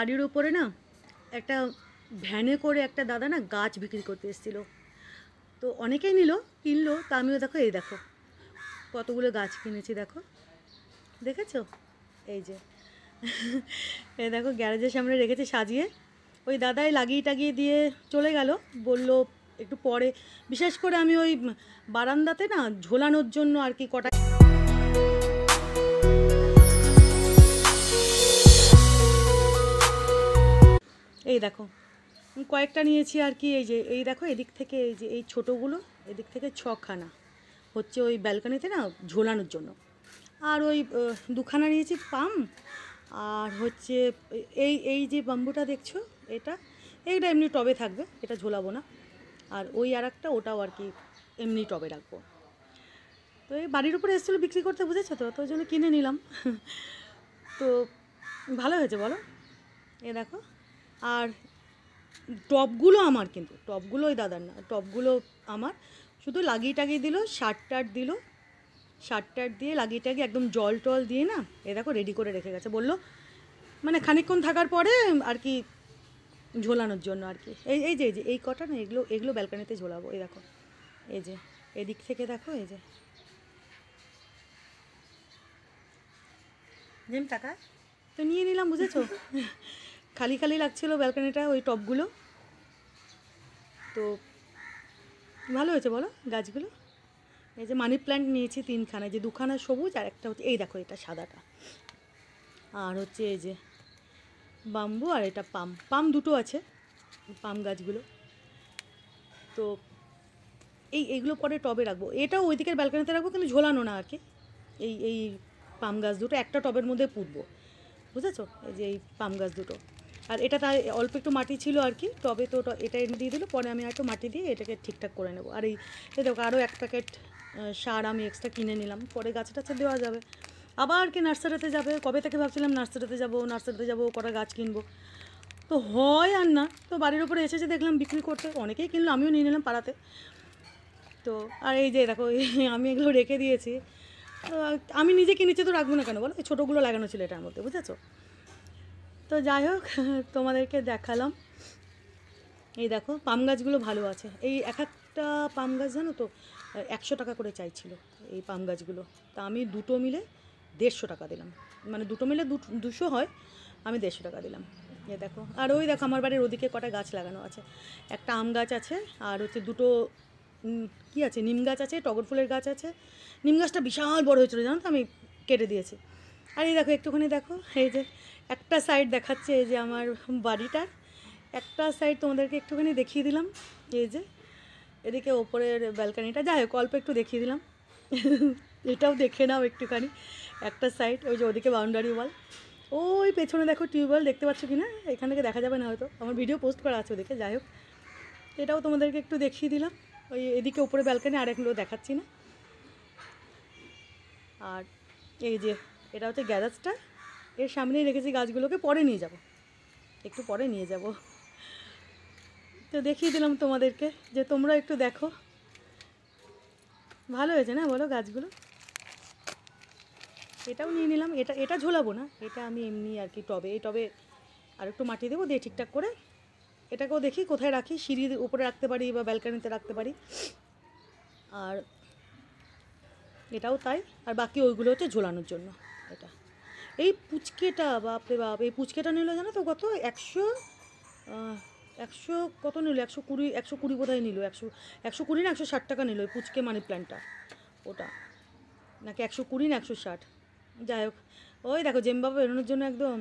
বাড়ির ওপরে না একটা ভ্যানে করে একটা দাদা না গাছ বিক্রি করতে এসেছিল তো অনেকেই নিল কিনলো তা আমিও দেখো এই দেখো কতগুলো গাছ কিনেছি দেখো দেখেছো এই যে এই দেখো গ্যারেজের সামনে রেখেছে সাজিয়ে ওই দাদাই লাগিয়ে টাগিয়ে দিয়ে চলে গেল বলল একটু পরে বিশেষ করে আমি ওই বারান্দাতে না ঝোলানোর জন্য আর কি কটা এই দেখো কয়েকটা নিয়েছি আর কি এই যে এই দেখো এদিক থেকে এই যে এই ছোটোগুলো এদিক থেকে ছখানা হচ্ছে ওই ব্যালকানিতে না ঝোলানোর জন্য আর ওই দুখানা নিয়েছি পাম আর হচ্ছে এই এই যে বাম্বুটা দেখছো এটা এইটা এমনি টবে থাকবে এটা ঝোলাবো না আর ওই আর একটা ওটাও আর কি এমনি টবে রাখবো তো এই বাড়ির উপরে এসেছিলো বিক্রি করতে বুঝেছো তো তো ওই জন্য কিনে নিলাম তো ভালো হয়েছে বলো এ দেখো আর টপগুলো আমার কিন্তু টপগুলোই ওই দাদার না টপগুলো আমার শুধু লাগিয়ে টাগিয়ে দিল শার্ট টার্ট দিল শার্ট টার্ট দিয়ে লাগিয়ে টাগিয়ে একদম জল টল দিয়ে না এ দেখো রেডি করে রেখে গেছে বললো মানে খানিকক্ষণ থাকার পরে আর কি ঝোলানোর জন্য আর কি এই এই যে এই যে এই কটা না এগুলো এগুলো ব্যালকানিতে ঝোলাবো এই দেখো এই যে এদিক থেকে দেখো এই যে যেম টাকা তো নিয়ে নিলাম বুঝেছো খালি খালি লাগছিলো ব্যালকানিটা ওই টপগুলো তো ভালো হয়েছে বলো গাছগুলো এই যে মানি প্ল্যান্ট নিয়েছি তিনখানা যে দুখানা সবুজ আর একটা হচ্ছে এই দেখো এটা সাদাটা আর হচ্ছে এই যে বাম্বু আর এটা পাম পাম দুটো আছে পাম গাছগুলো তো এই এইগুলো পরে টবে রাখবো এটাও ওই দিকের ব্যালকানিতে রাখবো কিন্তু ঝোলানো না আর কি এই এই পাম গাছ দুটো একটা টবের মধ্যে পুঁতবো বুঝেছো এই যে এই পাম গাছ দুটো আর এটা তাই অল্প একটু মাটি ছিল আর কি তবে তো এটা এনে দিয়ে দিল পরে আমি একটু মাটি দিয়ে এটাকে ঠিকঠাক করে নেব আর এই দেখো আরও এক প্যাকেট সার আমি এক্সট্রা কিনে নিলাম পরে গাছ টাছে দেওয়া যাবে আবার কি নার্সারিতে যাবে কবে থেকে ভাবছিলাম নার্সারিতে যাব নার্সারিতে যাব কটা গাছ কিনবো তো হয় আর না তো বাড়ির উপরে এসেছে দেখলাম বিক্রি করতে অনেকেই কিনলো আমিও নিয়ে নিলাম পাড়াতে তো আর এই যে দেখো আমি এগুলো রেখে দিয়েছি আমি নিজে কিনেছি তো রাখবো না কেন বলো এই ছোটোগুলো লাগানো ছিল এটার মধ্যে বুঝেছো তো যাই হোক তোমাদেরকে দেখালাম এই দেখো পাম গাছগুলো ভালো আছে এই এক একটা পাম গাছ জানো তো একশো টাকা করে চাইছিল এই পাম গাছগুলো তা আমি দুটো মিলে দেড়শো টাকা দিলাম মানে দুটো মিলে দুশো হয় আমি দেড়শো টাকা দিলাম এ দেখো আর ওই দেখো আমার বাড়ির ওদিকে কটা গাছ লাগানো আছে একটা আম গাছ আছে আর হচ্ছে দুটো কি আছে নিম গাছ আছে টগর ফুলের গাছ আছে নিম গাছটা বিশাল বড় হয়েছিল জানো তো আমি কেটে দিয়েছি আর এই দেখো একটুখানি দেখো এই যে একটা সাইড দেখাচ্ছে এই যে আমার বাড়িটা একটা সাইড তোমাদেরকে একটুখানি দেখিয়ে দিলাম এই যে এদিকে ওপরের ব্যালকানিটা যাই হোক অল্প একটু দেখিয়ে দিলাম এটাও দেখে নাও একটুখানি একটা সাইড ওই যে ওদিকে বাউন্ডারি ওয়াল ওই পেছনে দেখো টিউবওয়েল দেখতে পাচ্ছ কি না এখান থেকে দেখা যাবে না হয়তো আমার ভিডিও পোস্ট করা আছে ওদিকে যাই হোক এটাও তোমাদেরকে একটু দেখিয়ে দিলাম ওই এদিকে ওপরে ব্যালকানি আর একগুলো দেখাচ্ছি না আর এই যে এটা হচ্ছে গ্যারাজটা এর সামনেই রেখেছি গাছগুলোকে পরে নিয়ে যাব একটু পরে নিয়ে যাব তো দেখিয়ে দিলাম তোমাদেরকে যে তোমরা একটু দেখো ভালো হয়েছে না বলো গাছগুলো এটাও নিয়ে নিলাম এটা এটা ঝোলাবো না এটা আমি এমনি আর কি টবে এই টবে আর একটু মাটি দেবো দিয়ে ঠিকঠাক করে এটাকেও দেখি কোথায় রাখি সিঁড়ির উপরে রাখতে পারি বা ব্যালকানিতে রাখতে পারি আর এটাও তাই আর বাকি ওইগুলো হচ্ছে ঝোলানোর জন্য এটা এই পুচকেটা বাপরে বাপ এই পুচকেটা নিল জানো তো কত একশো একশো কত নিল একশো কুড়ি একশো কুড়ি বোধহয় নিল একশো একশো কুড়ি না একশো ষাট টাকা নিল ওই পুচকে মানি প্ল্যান্টটা ওটা নাকি একশো কুড়ি না একশো ষাট যাই হোক ওই দেখো জেমবাবু বেরোনোর জন্য একদম